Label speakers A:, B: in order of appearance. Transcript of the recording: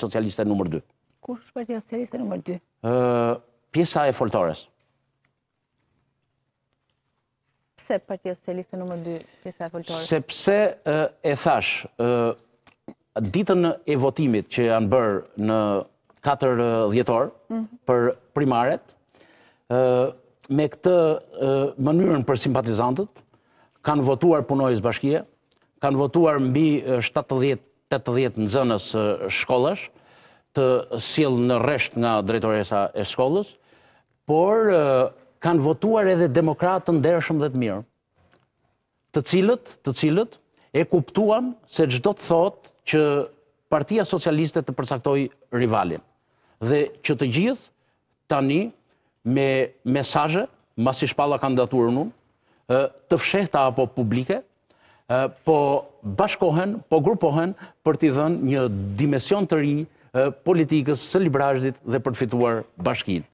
A: Socialiste nr. 2?
B: Kur është Partia Socialiste nr.
A: 2? Pjesa e foltores.
B: Pse Partia Socialiste nr. 2 pjesa e foltores?
A: Sepse pse e thash, ditën e votimit që janë bërë në 4 djetor mhm. për primaret, me këtë mënyrën për simpatizantët, kanë votuar punojës bashkje, kanë votuar mbi 80 në zënës shkollash, të silë në resht nga drejtoresa e shkollës, por kanë votuar edhe demokratë të ndershëm dhe të mirë, të cilët, të cilët, e kuptuan se gjdo të thot që partia socialiste të përsaktoj rivalin. Dhe që të gjithë, tani, me mesaje, masi shpalla kandidaturën unë, të fshehta apo publike, po bashkohen, po grupohen për t'i dhënë një dimension të ri politikës së librajdit dhe përfituar bashkin.